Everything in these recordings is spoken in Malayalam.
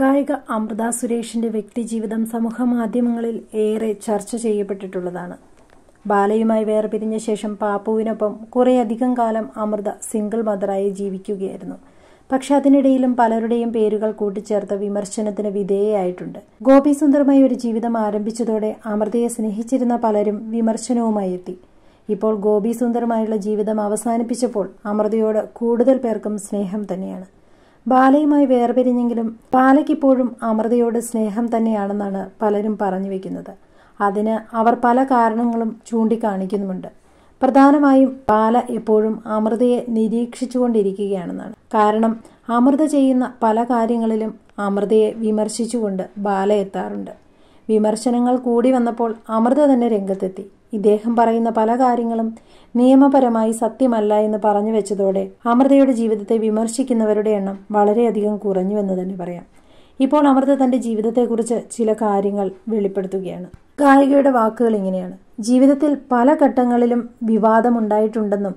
ഗായിക അമൃത സുരേഷിന്റെ വ്യക്തിജീവിതം സമൂഹ മാധ്യമങ്ങളിൽ ഏറെ ചർച്ച ചെയ്യപ്പെട്ടിട്ടുള്ളതാണ് ബാലയുമായി വേർപിരിഞ്ഞ ശേഷം പാപ്പുവിനൊപ്പം കുറേയധികം കാലം അമൃത സിംഗിൾ മദറായി ജീവിക്കുകയായിരുന്നു പക്ഷെ അതിനിടയിലും പലരുടെയും പേരുകൾ കൂട്ടിച്ചേർത്ത് വിമർശനത്തിന് വിധേയയായിട്ടുണ്ട് ഗോപി സുന്ദരമായി ഒരു ജീവിതം ആരംഭിച്ചതോടെ അമൃതയെ സ്നേഹിച്ചിരുന്ന പലരും വിമർശനവുമായി എത്തി ഇപ്പോൾ ഗോപി സുന്ദരമായുള്ള ജീവിതം അവസാനിപ്പിച്ചപ്പോൾ അമൃതയോട് കൂടുതൽ പേർക്കും സ്നേഹം തന്നെയാണ് ബാലയുമായി വേർപിരിഞ്ഞെങ്കിലും ബാലയ്ക്കിപ്പോഴും അമൃതയോട് സ്നേഹം തന്നെയാണെന്നാണ് പലരും പറഞ്ഞു വെക്കുന്നത് അതിന് അവർ പല കാരണങ്ങളും ചൂണ്ടിക്കാണിക്കുന്നുമുണ്ട് പ്രധാനമായും ബാല എപ്പോഴും അമൃതയെ നിരീക്ഷിച്ചുകൊണ്ടിരിക്കുകയാണെന്നാണ് കാരണം അമൃത ചെയ്യുന്ന പല കാര്യങ്ങളിലും അമൃതയെ വിമർശിച്ചുകൊണ്ട് ബാല എത്താറുണ്ട് വിമർശനങ്ങൾ കൂടി വന്നപ്പോൾ അമൃത തന്നെ രംഗത്തെത്തി ഇദ്ദേഹം പറയുന്ന പല കാര്യങ്ങളും നിയമപരമായി സത്യമല്ല എന്ന് പറഞ്ഞു വെച്ചതോടെ അമൃതയുടെ ജീവിതത്തെ വിമർശിക്കുന്നവരുടെ എണ്ണം വളരെയധികം കുറഞ്ഞു എന്ന് തന്നെ പറയാം ഇപ്പോൾ അമൃത തന്റെ ജീവിതത്തെക്കുറിച്ച് ചില കാര്യങ്ങൾ വെളിപ്പെടുത്തുകയാണ് ഗായികയുടെ വാക്കുകൾ ഇങ്ങനെയാണ് ജീവിതത്തിൽ പല ഘട്ടങ്ങളിലും വിവാദമുണ്ടായിട്ടുണ്ടെന്നും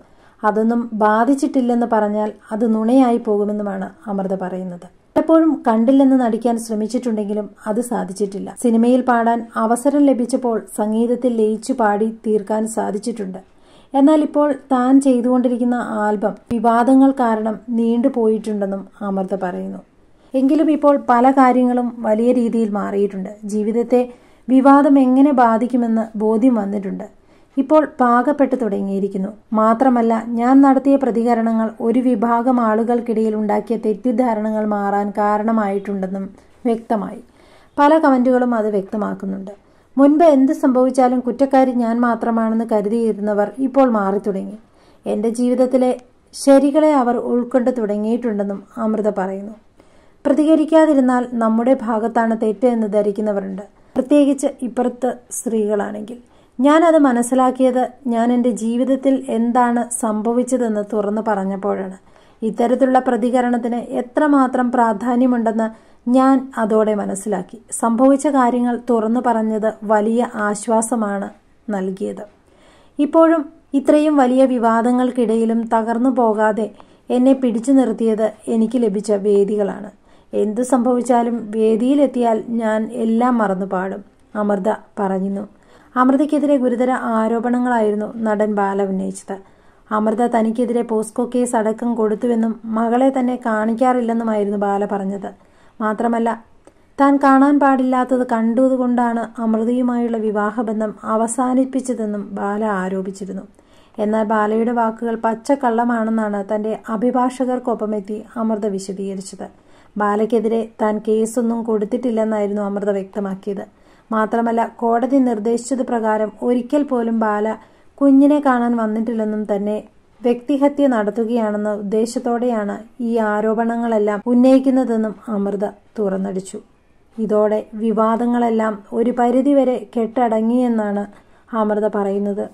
അതൊന്നും ബാധിച്ചിട്ടില്ലെന്ന് പറഞ്ഞാൽ അത് നുണയായി പോകുമെന്നുമാണ് അമൃത പറയുന്നത് പലപ്പോഴും കണ്ടില്ലെന്ന് നടിക്കാൻ ശ്രമിച്ചിട്ടുണ്ടെങ്കിലും അത് സാധിച്ചിട്ടില്ല സിനിമയിൽ പാടാൻ അവസരം ലഭിച്ചപ്പോൾ സംഗീതത്തിൽ ലയിച്ചു പാടി തീർക്കാൻ സാധിച്ചിട്ടുണ്ട് എന്നാൽ ഇപ്പോൾ താൻ ചെയ്തുകൊണ്ടിരിക്കുന്ന ആൽബം വിവാദങ്ങൾ കാരണം നീണ്ടുപോയിട്ടുണ്ടെന്നും അമൃത പറയുന്നു എങ്കിലും ഇപ്പോൾ പല കാര്യങ്ങളും വലിയ രീതിയിൽ മാറിയിട്ടുണ്ട് ജീവിതത്തെ വിവാദം എങ്ങനെ ബാധിക്കുമെന്ന് ബോധ്യം വന്നിട്ടുണ്ട് ഇപ്പോൾ പാകപ്പെട്ടു തുടങ്ങിയിരിക്കുന്നു മാത്രമല്ല ഞാൻ നടത്തിയ പ്രതികരണങ്ങൾ ഒരു വിഭാഗം ആളുകൾക്കിടയിൽ ഉണ്ടാക്കിയ തെറ്റിദ്ധാരണകൾ മാറാൻ കാരണമായിട്ടുണ്ടെന്നും വ്യക്തമായി പല കമന്റുകളും അത് വ്യക്തമാക്കുന്നുണ്ട് മുൻപ് എന്ത് സംഭവിച്ചാലും കുറ്റക്കാരി ഞാൻ മാത്രമാണെന്ന് കരുതിയിരുന്നവർ ഇപ്പോൾ മാറി തുടങ്ങി എൻ്റെ ജീവിതത്തിലെ ശരികളെ അവർ ഉൾക്കൊണ്ട് തുടങ്ങിയിട്ടുണ്ടെന്നും അമൃത പറയുന്നു പ്രതികരിക്കാതിരുന്നാൽ നമ്മുടെ ഭാഗത്താണ് തെറ്റ് എന്ന് ധരിക്കുന്നവരുണ്ട് പ്രത്യേകിച്ച് ഇപ്പുറത്ത് സ്ത്രീകളാണെങ്കിൽ ഞാനത് മനസ്സിലാക്കിയത് ഞാൻ എൻ്റെ ജീവിതത്തിൽ എന്താണ് സംഭവിച്ചതെന്ന് തുറന്നു പറഞ്ഞപ്പോഴാണ് ഇത്തരത്തിലുള്ള പ്രതികരണത്തിന് എത്രമാത്രം പ്രാധാന്യമുണ്ടെന്ന് ഞാൻ അതോടെ മനസ്സിലാക്കി സംഭവിച്ച കാര്യങ്ങൾ തുറന്നു പറഞ്ഞത് വലിയ ആശ്വാസമാണ് നൽകിയത് ഇപ്പോഴും ഇത്രയും വലിയ വിവാദങ്ങൾക്കിടയിലും തകർന്നു പോകാതെ എന്നെ പിടിച്ചു നിർത്തിയത് എനിക്ക് ലഭിച്ച വേദികളാണ് എന്തു സംഭവിച്ചാലും വേദിയിലെത്തിയാൽ ഞാൻ എല്ലാം മറന്നു പാടും അമൃത പറഞ്ഞു അമൃതയ്ക്കെതിരെ ഗുരുതര ആരോപണങ്ങളായിരുന്നു നടൻ ബാല ഉന്നയിച്ചത് അമൃത തനിക്കെതിരെ പോസ്കോ കേസ് അടക്കം കൊടുത്തുവെന്നും മകളെ തന്നെ കാണിക്കാറില്ലെന്നുമായിരുന്നു ബാല പറഞ്ഞത് മാത്രമല്ല താൻ കാണാൻ പാടില്ലാത്തത് കണ്ടതുകൊണ്ടാണ് അമൃതയുമായുള്ള വിവാഹബന്ധം അവസാനിപ്പിച്ചതെന്നും ബാല ആരോപിച്ചിരുന്നു എന്നാൽ ബാലയുടെ വാക്കുകൾ പച്ചക്കള്ളമാണെന്നാണ് തന്റെ അഭിഭാഷകർക്കൊപ്പമെത്തി അമൃത വിശദീകരിച്ചത് ബാലയ്ക്കെതിരെ താൻ കേസൊന്നും കൊടുത്തിട്ടില്ലെന്നായിരുന്നു അമൃത വ്യക്തമാക്കിയത് മാത്രമല്ല കോടതി നിർദ്ദേശിച്ചത് പ്രകാരം ഒരിക്കൽ പോലും ബാല കുഞ്ഞിനെ കാണാൻ വന്നിട്ടില്ലെന്നും തന്നെ വ്യക്തിഹത്യ നടത്തുകയാണെന്ന ഉദ്ദേശത്തോടെയാണ് ഈ ആരോപണങ്ങളെല്ലാം ഉന്നയിക്കുന്നതെന്നും അമൃത തുറന്നടിച്ചു ഇതോടെ വിവാദങ്ങളെല്ലാം ഒരു പരിധിവരെ കെട്ടടങ്ങിയെന്നാണ് അമൃത പറയുന്നത്